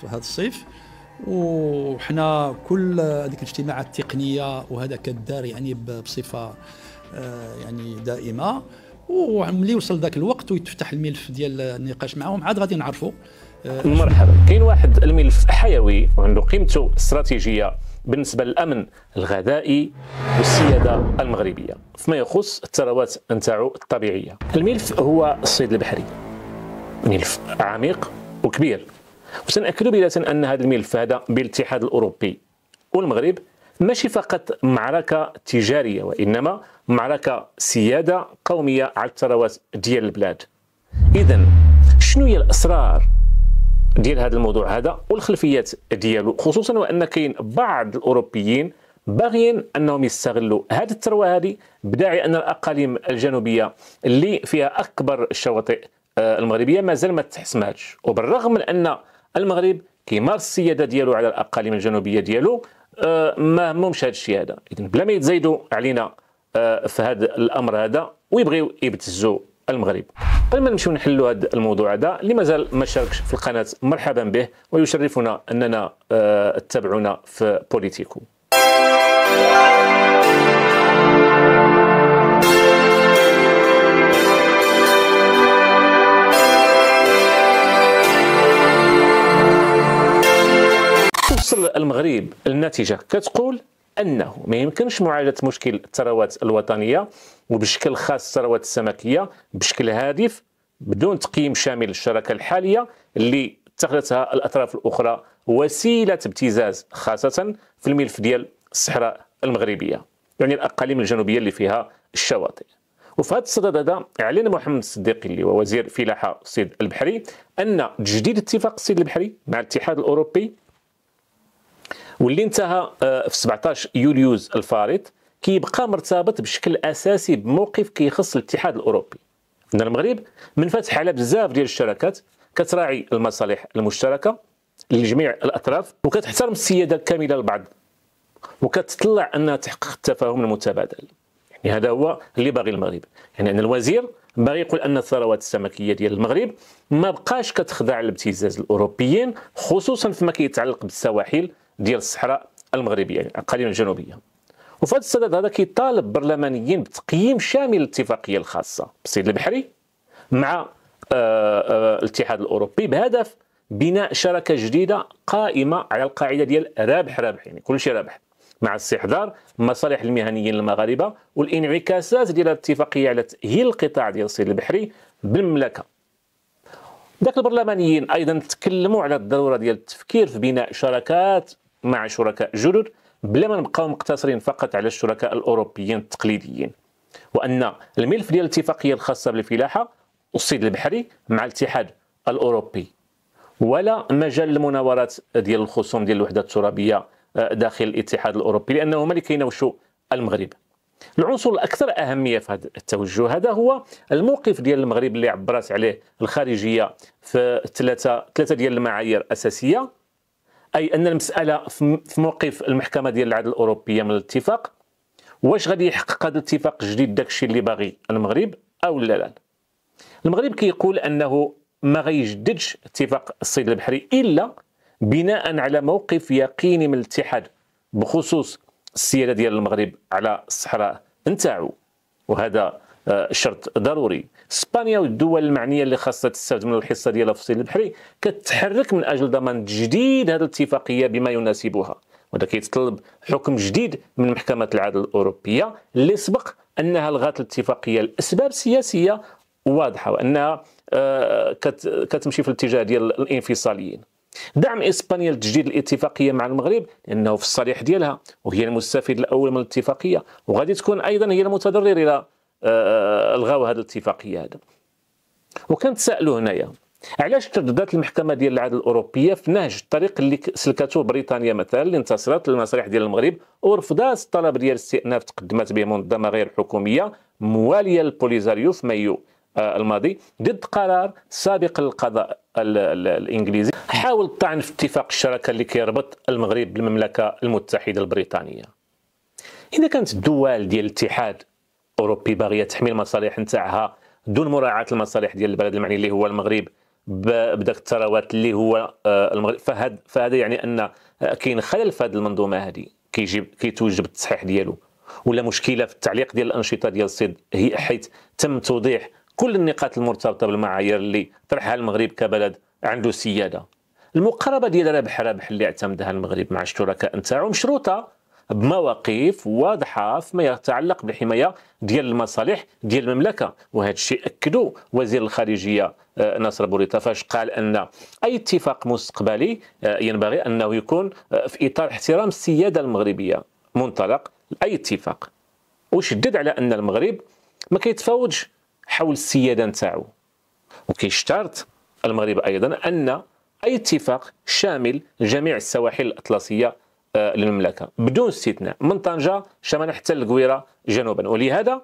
في هذا الصيف وحنا كل هذيك الاجتماعات التقنيه وهذا كدار يعني بصفه آه، يعني دائمه وملي وصل ذاك الوقت ويتفتح الملف ديال النقاش معهم عاد غادي نعرفوا آه، مرحبا كاين واحد الملف حيوي وعنده قيمته استراتيجيه بالنسبه للامن الغذائي والسياده المغربيه فيما يخص الثروات نتاعو الطبيعيه الملف هو الصيد البحري ملف عميق وكبير وسنأكد بلا أن هذا الملف هذا بالاتحاد الأوروبي والمغرب ماشي فقط معركة تجارية وإنما معركة سيادة قومية على الثروات ديال البلاد إذا شنو هي الأسرار ديال هذا الموضوع هذا والخلفيات ديالو خصوصا وأن كاين بعض الأوروبيين باغيين انهم يستغلوا هذه الثروه هذه بداعي ان الاقاليم الجنوبيه اللي فيها اكبر الشواطئ آه، المغربيه مازال ما تحسمهاش وبالرغم من ان المغرب كيمارس السياده ديالو على الاقاليم الجنوبيه ديالو آه، ما همهمش هذا الشيء هذا اذا بلا ما يتزايدوا علينا آه، في هذا الامر هذا ويبغيو يبتزوا المغرب قبل ما نمشيو نحلوا هذا الموضوع هذا اللي مازال ما شاركش في القناه مرحبا به ويشرفنا اننا تتابعونا في بوليتيكو المغرب النتيجه كتقول انه ما يمكنش معالجه مشكل الثروات الوطنيه وبشكل خاص الثروات السمكيه بشكل هادف بدون تقييم شامل للشراكه الحاليه اللي اتخذتها الاطراف الاخرى وسيله ابتزاز خاصه في الملف ديال الصحراء المغربيه يعني الاقاليم الجنوبيه اللي فيها الشواطئ وفي هذا الصدد هذا اعلن محمد الصديقي اللي هو وزير فلاحه الصيد البحري ان تجديد اتفاق الصيد البحري مع الاتحاد الاوروبي واللي انتهى آه، في 17 يوليوز الفارط كيبقى مرتبط بشكل اساسي بموقف كيخص الاتحاد الاوروبي ان المغرب منفتح على بزاف ديال الشراكات كتراعي المصالح المشتركه لجميع الاطراف وكتحترم السياده الكامله لبعض وكتطلع انها تحقق التفاهم المتبادل يعني هذا هو اللي باغي المغرب يعني ان الوزير باغي يقول ان الثروات السمكيه ديال المغرب ما بقاش كتخضع لابتزاز الاوروبيين خصوصا فيما كيتعلق بالسواحل ديال الصحراء المغربيه يعني الاقاليم الجنوبيه وفي هذا الصدد هذا كيطالب برلمانيين بتقييم شامل الاتفاقيه الخاصه بالصيد البحري مع آه، آه، الاتحاد الاوروبي بهدف بناء شراكه جديده قائمه على القاعده ديال رابح رابح يعني كل شيء رابح مع استحضار مصالح المهنيين المغاربه والانعكاسات ديال الاتفاقيه على تاهيل القطاع ديال الصيد البحري بالمملكه ذاك البرلمانيين ايضا تكلموا على الضروره ديال التفكير في بناء شراكات مع شركاء جدد بلا ما نبقاو مقتصرين فقط على الشركاء الاوروبيين التقليديين وان الملف ديال الاتفاقيه الخاصه بالفلاحه والصيد البحري مع الاتحاد الاوروبي ولا مجال المناورات ديال الخصوم ديال الوحده الترابيه آه، داخل الاتحاد الاوروبي لانه هما اللي كيناوشوا المغرب العنصر الاكثر اهميه في هذا التوجه هذا هو الموقف ديال المغرب اللي عبرت عليه الخارجيه في ثلاثه ثلاثه ديال المعايير الاساسيه اي ان المساله في موقف المحكمه ديال العدل الاوروبيه من الاتفاق واش غادي يحقق هذا الاتفاق الجديد داكشي اللي باغي المغرب او لا لا المغرب كيقول انه ما غيجددش اتفاق الصيد البحري الا بناء على موقف يقيني من الاتحاد بخصوص السياده ديال المغرب على الصحراء نتاعو وهذا آه، شرط ضروري اسبانيا والدول المعنيه اللي خاصها تستفد من الحصه ديالها في الصين البحري كتحرك من اجل ضمان تجديد هذه الاتفاقيه بما يناسبها وهذا كيتطلب حكم جديد من محكمه العدل الاوروبيه اللي سبق انها لغات الاتفاقيه لاسباب سياسيه واضحه وانها آه، كتمشي في الاتجاه ديال الانفصاليين دعم اسبانيا لتجديد الاتفاقيه مع المغرب لانه في الصريح ديالها وهي المستفيد الاول من الاتفاقيه وغادي تكون ايضا هي المتضرر الى الغاو هذه الاتفاقيه هذا وكنتسائلوا هنايا علاش ترددت المحكمه ديال العدل الاوروبيه في نهج الطريق اللي سلكته بريطانيا مثلا اللي انتصرت للمصالح ديال المغرب ورفضات الطلب ديال الاستئناف تقدمت به منظمه غير حكوميه مواليه للبوليزاريو في مايو آه، الماضي ضد قرار سابق للقضاء الانجليزي حاول الطعن في اتفاق الشراكه اللي كيربط المغرب بالمملكه المتحده البريطانيه اذا كانت الدول ديال الاتحاد اوروبي باغيه تحمي المصالح نتاعها دون مراعاه المصالح ديال البلد المعني اللي هو المغرب بداك الثروات اللي هو آه، المغرب فهد فهذا يعني ان آه، كاين خلل في هذه المنظومه هذه كيجيب كيتوجب التصحيح ديالو ولا مشكله في التعليق ديال الانشطه ديال الصيد هي حيث تم توضيح كل النقاط المرتبطه بالمعايير اللي طرحها المغرب كبلد عنده سياده المقاربه ديال ربح ربح اللي اعتمدها المغرب مع الشركاء نتاعو مشروطه بمواقف واضحه فيما يتعلق بالحمايه ديال المصالح ديال المملكه وهذا الشيء اكدوا وزير الخارجيه آه، ناصر بوريطه فاش قال ان اي اتفاق مستقبلي آه، ينبغي انه يكون آه، في اطار احترام السياده المغربيه منطلق اي اتفاق وشدد على ان المغرب ما كيتفاوضش حول السياده نتاعو وكيشترط المغرب ايضا ان اي اتفاق شامل جميع السواحل الاطلسيه آه، للمملكه بدون استثناء من طنجه شمالا حتى القويره جنوبا ولهذا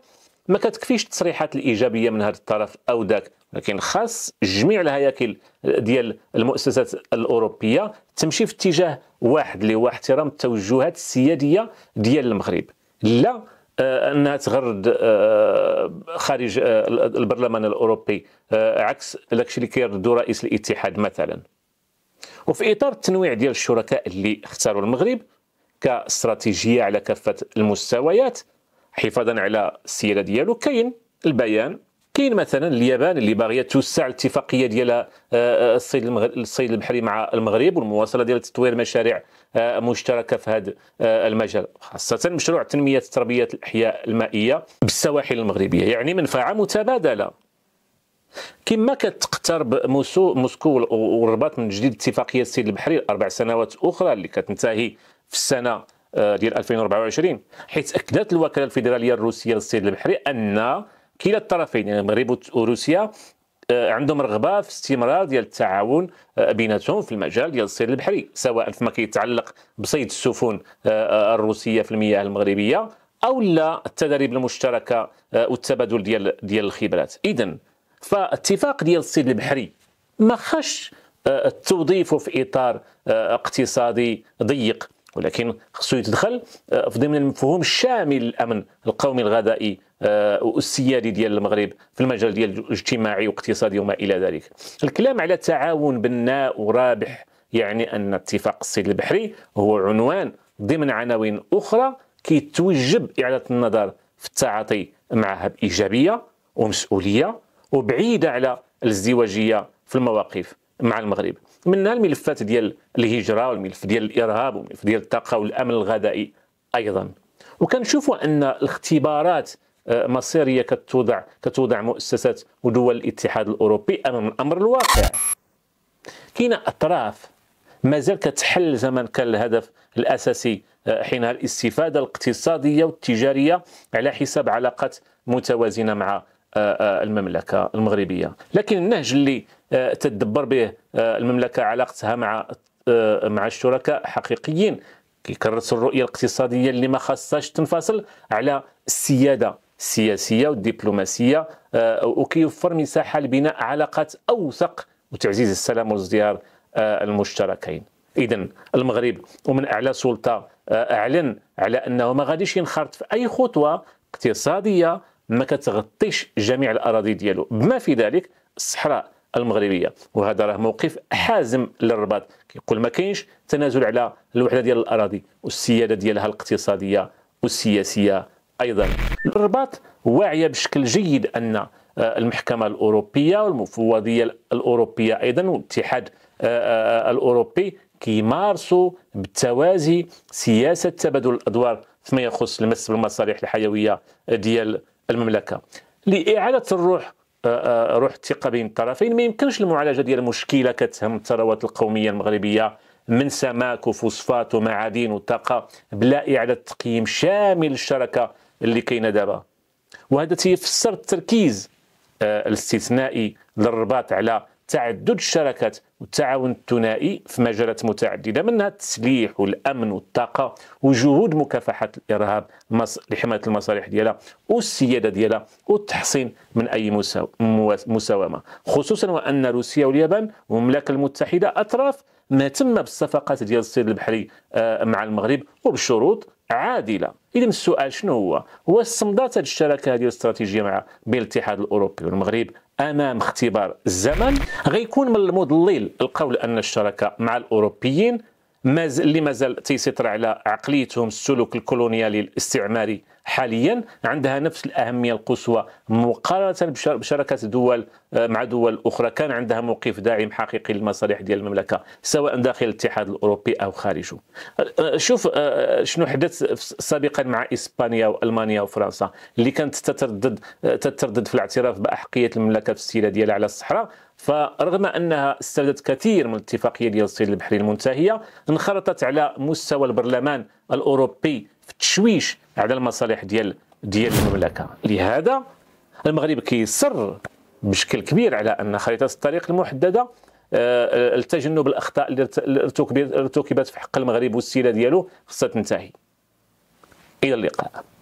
ما كتكفيش التصريحات الايجابيه من هذا الطرف او ذاك ولكن خاص جميع الهياكل ديال المؤسسات الاوروبيه تمشي في اتجاه واحد اللي هو احترام التوجهات السياديه ديال المغرب لا آه، انها تغرد آه، خارج البرلمان الاوروبي عكس داكشي اللي كيردو رئيس الاتحاد مثلا وفي اطار التنويع ديال الشركاء اللي اختاروا المغرب كاستراتيجيه على كافه المستويات حفاظا على السياده ديالو كاين البيان كاين مثلا اليابان اللي باغيه توسع الاتفاقيه ديال آه، آه، الصيد الصيد البحري مع المغرب والمواصله ديال تطوير مشاريع آه، مشتركه في هذا المجال خاصه مشروع تنميه تربيه الاحياء المائيه بالسواحل المغربيه يعني منفعه متبادله كما كتقترب موسكو والرباط من جديد اتفاقيه السيد البحري اربع سنوات اخرى اللي كتنتهي في السنه آه، ديال 2024 حيث اكدت الوكاله الفيدراليه الروسيه للسيد البحري ان كلا الطرفين يعني المغرب وروسيا آه، عندهم رغبه في استمرار ديال التعاون آه، بيناتهم في المجال ديال الصيد البحري سواء فيما كيتعلق بصيد السفن الروسيه في المياه المغربيه او لا التدريب المشتركه والتبادل ديال ديال الخبرات اذا فاتفاق ديال الصيد البحري ما خاش آه، التوظيف في اطار آه، اقتصادي ضيق ولكن خصو يتدخل آه، في ضمن المفهوم الشامل للامن القومي الغذائي والسيادي ديال المغرب في المجال ديال الاجتماعي والاقتصادي وما الى ذلك الكلام على تعاون بناء ورابح يعني ان اتفاق الصيد البحري هو عنوان ضمن عناوين اخرى كيتوجب اعاده النظر في التعاطي معها بايجابيه ومسؤوليه وبعيده على الازدواجيه في المواقف مع المغرب منها الملفات ديال الهجره والملف ديال الارهاب والملف ديال الطاقه والامن الغذائي ايضا وكنشوفوا ان الاختبارات آه، مصيريه كتوضع كتوضع مؤسسات ودول الاتحاد الاوروبي امام الامر الواقع كاين اطراف مازال كتحل زمن كان الهدف الاساسي آه، حينها الاستفاده الاقتصاديه والتجاريه على حساب علاقات متوازنه مع آه، آه، المملكه المغربيه لكن النهج اللي آه، تدبر به المملكه علاقتها مع مع الشركاء حقيقيين كيكرس الرؤيه الاقتصاديه اللي ما خاصهاش تنفصل على السياده السياسيه والدبلوماسيه وكيوفر مساحه لبناء علاقات اوثق وتعزيز السلام والازدهار المشتركين اذا المغرب ومن اعلى سلطه اعلن على انه ما غاديش ينخرط في اي خطوه اقتصاديه ما كتغطيش جميع الاراضي ديالو بما في ذلك الصحراء المغربيه وهذا راه موقف حازم للرباط كيقول ما كاينش تنازل على الوحده ديال الاراضي والسياده ديالها الاقتصاديه والسياسيه ايضا الرباط واعيه بشكل جيد ان آه، المحكمه الاوروبيه والمفوضيه الاوروبيه ايضا والاتحاد آه، آه، الاوروبي كيمارسوا بالتوازي سياسه تبادل الادوار فيما يخص المس بالمصالح الحيويه ديال المملكه لاعاده الروح آه، آه، روح الثقه بين الطرفين ما يمكنش المعالجه ديال مشكله كتهم الثروات القوميه المغربيه من سماك وفوسفات ومعادن وطاقه بلا اعاده تقييم شامل للشركه اللي كاينه دابا وهذا تيفسر التركيز آه، الاستثنائي للرباط على تعدد الشراكات والتعاون الثنائي في مجالات متعدده منها التسليح والامن والطاقه وجهود مكافحه الارهاب لحمايه المصالح ديالها والسياده ديالها والتحصين من اي مساومه خصوصا وان روسيا واليابان والمملكه المتحده اطراف ما تم بالصفقات ديال الصيد البحري آه، مع المغرب وبشروط عادله اذا السؤال شنو هو هو استمدات هذه الشراكه هذه الاستراتيجيه مع بالاتحاد الاوروبي والمغرب امام اختبار الزمن غيكون من المضلل القول ان الشراكه مع الاوروبيين اللي مازال تيسيطر على عقليتهم السلوك الكولونيالي الاستعماري حاليا عندها نفس الأهمية القصوى مقارنة بشراكة دول آه، مع دول أخرى كان عندها موقف داعم حقيقي للمصالح ديال المملكة سواء داخل الاتحاد الأوروبي أو خارجه آه، آه، شوف شنو حدث سابقا مع إسبانيا وألمانيا وفرنسا اللي كانت تتردد تتردد في الاعتراف بأحقية المملكة في السيلة ديالها على الصحراء فرغم انها استردت كثير من الاتفاقيه ديال الصين البحريه المنتهيه انخرطت على مستوى البرلمان الاوروبي في التشويش على المصالح ديال ديال المملكه لهذا المغرب كيصر بشكل كبير على ان خريطه الطريق المحدده آه، لتجنب الاخطاء اللي ارتكبت في حق المغرب والسيره ديالو خصها تنتهي الى اللقاء